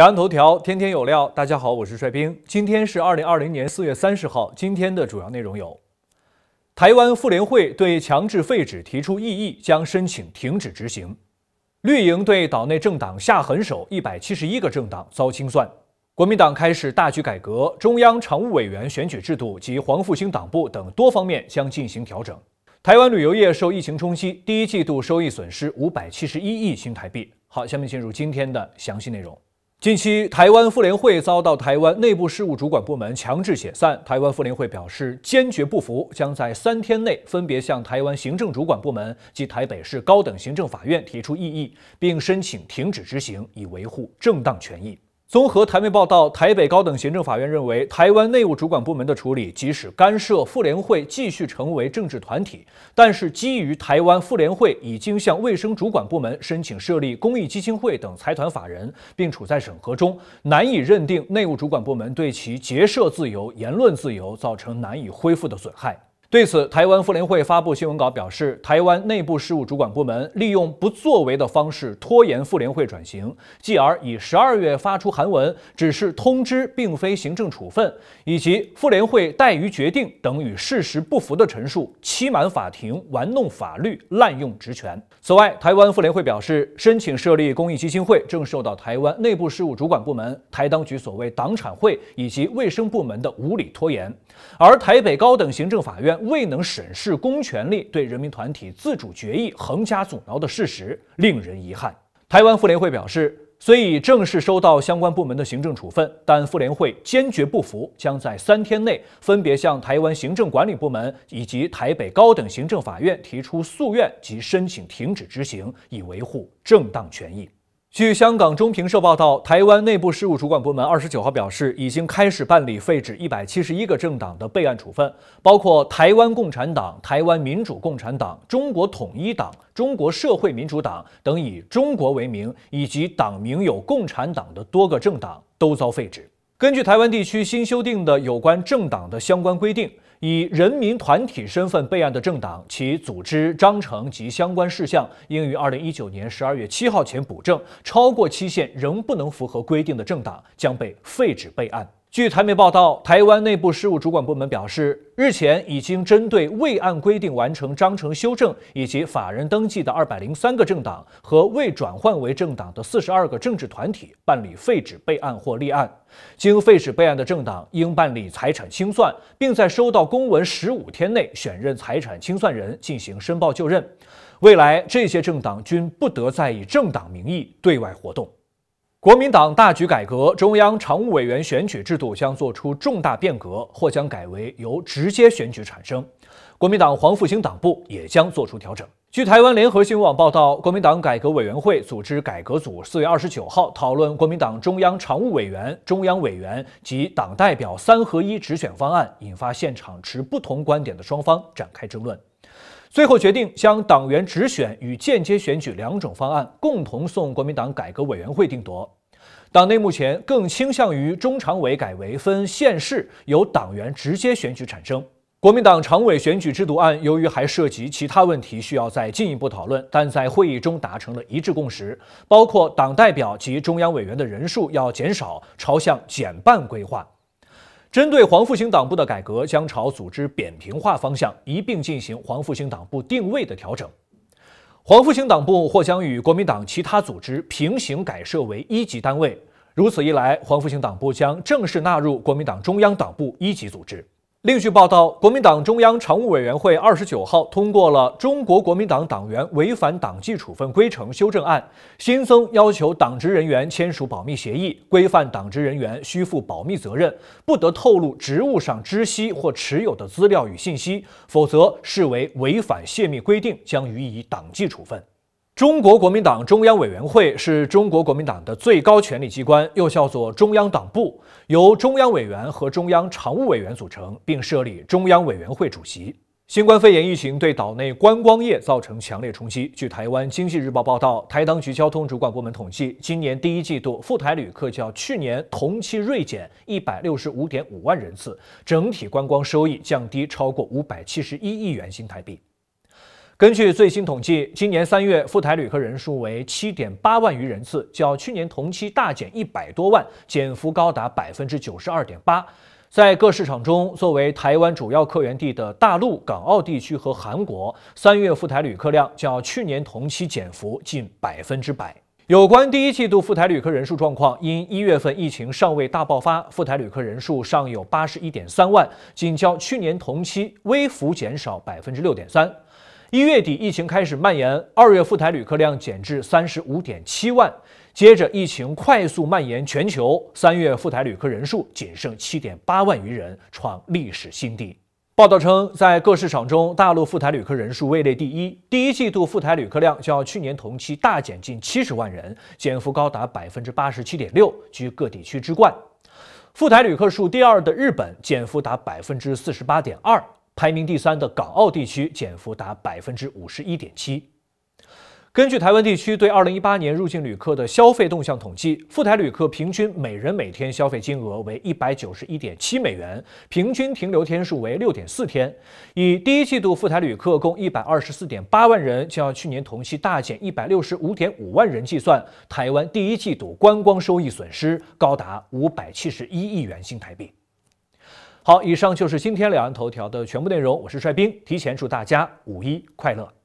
两岸头条天天有料，大家好，我是帅兵。今天是二零二零年四月三十号。今天的主要内容有：台湾妇联会对强制废止提出异议，将申请停止执行；绿营对岛内政党下狠手，一百七十一个政党遭清算；国民党开始大举改革，中央常务委员选举制度及黄复兴党部等多方面将进行调整。台湾旅游业受疫情冲击，第一季度收益损失五百七十一亿新台币。好，下面进入今天的详细内容。近期，台湾妇联会遭到台湾内部事务主管部门强制解散。台湾妇联会表示坚决不服，将在三天内分别向台湾行政主管部门及台北市高等行政法院提出异议，并申请停止执行，以维护正当权益。综合台媒报道，台北高等行政法院认为，台湾内务主管部门的处理即使干涉，妇联会继续成为政治团体，但是基于台湾妇联会已经向卫生主管部门申请设立公益基金会等财团法人，并处在审核中，难以认定内务主管部门对其结社自由、言论自由造成难以恢复的损害。对此，台湾妇联会发布新闻稿表示，台湾内部事务主管部门利用不作为的方式拖延妇联会转型，继而以十二月发出函文，只是通知，并非行政处分，以及妇联会待于决定等与事实不符的陈述，欺瞒法庭，玩弄法律，滥用职权。此外，台湾妇联会表示，申请设立公益基金会正受到台湾内部事务主管部门、台当局所谓党产会以及卫生部门的无理拖延，而台北高等行政法院。未能审视公权力对人民团体自主决议横加阻挠的事实，令人遗憾。台湾妇联会表示，虽已正式收到相关部门的行政处分，但妇联会坚决不服，将在三天内分别向台湾行政管理部门以及台北高等行政法院提出诉愿及申请停止执行，以维护正当权益。据香港中评社报道，台湾内部事务主管部门二十九号表示，已经开始办理废止一百七十一个政党的备案处分，包括台湾共产党、台湾民主共产党、中国统一党、中国社会民主党等以中国为名以及党名有共产党的多个政党都遭废止。根据台湾地区新修订的有关政党的相关规定。以人民团体身份备案的政党，其组织章程及相关事项应于二零一九年十二月七号前补正，超过期限仍不能符合规定的政党，将被废止备案。据台媒报道，台湾内部事务主管部门表示，日前已经针对未按规定完成章程修正以及法人登记的二百零三个政党和未转换为政党的四十二个政治团体办理废止备案或立案。经废止备案的政党，应办理财产清算，并在收到公文十五天内选任财产清算人进行申报就任。未来这些政党均不得再以政党名义对外活动。国民党大局改革，中央常务委员选举制度将做出重大变革，或将改为由直接选举产生。国民党黄复兴党部也将做出调整。据台湾联合新闻网报道，国民党改革委员会组织改革组四月二十九号讨论国民党中央常务委员、中央委员及党代表三合一直选方案，引发现场持不同观点的双方展开争论。最后决定将党员直选与间接选举两种方案共同送国民党改革委员会定夺。党内目前更倾向于中常委改为分县市由党员直接选举产生。国民党常委选举制度案由于还涉及其他问题，需要再进一步讨论，但在会议中达成了一致共识，包括党代表及中央委员的人数要减少，朝向减半规划。针对黄复兴党部的改革，将朝组织扁平化方向一并进行黄复兴党部定位的调整。黄复兴党部或将与国民党其他组织平行改设为一级单位。如此一来，黄复兴党部将正式纳入国民党中央党部一级组织。另据报道，国民党中央常务委员会二十九号通过了《中国国民党党员违反党纪处分规程修正案》，新增要求党职人员签署保密协议，规范党职人员需负保密责任，不得透露职务上知悉或持有的资料与信息，否则视为违反泄密规定，将予以党纪处分。中国国民党中央委员会是中国国民党的最高权力机关，又叫做中央党部，由中央委员和中央常务委员组成，并设立中央委员会主席。新冠肺炎疫情对岛内观光业造成强烈冲击。据台湾经济日报报道，台当局交通主管部门统计，今年第一季度赴台旅客较去年同期锐减一百六十五点五万人次，整体观光收益降低超过五百七十一亿元新台币。根据最新统计，今年三月赴台旅客人数为七点八万余人次，较去年同期大减一百多万，降幅高达百分之九十二点八。在各市场中，作为台湾主要客源地的大陆、港澳地区和韩国，三月赴台旅客量较去年同期减幅近百分之百。有关第一季度赴台旅客人数状况，因一月份疫情尚未大爆发，赴台旅客人数尚有八十一点三万，仅较去年同期微幅减少百分之六点三。一月底，疫情开始蔓延，二月赴台旅客量减至三十五点七万，接着疫情快速蔓延全球，三月赴台旅客人数仅剩七点八万余人，创历史新低。报道称，在各市场中，大陆赴台旅客人数位列第一，第一季度赴台旅客量较去年同期大减近七十万人，减幅高达百分之八十七点六，居各地区之冠。赴台旅客数第二的日本，减幅达百分之四十八点二。排名第三的港澳地区减幅达百分之五十一点七。根据台湾地区对二零一八年入境旅客的消费动向统计，赴台旅客平均每人每天消费金额为一百九十一点七美元，平均停留天数为六点四天。以第一季度赴台旅客共一百二十四点八万人，较去年同期大减一百六十五点五万人计算，台湾第一季度观光收益损失高达五百七十一亿元新台币。好，以上就是今天两岸头条的全部内容。我是帅兵，提前祝大家五一快乐。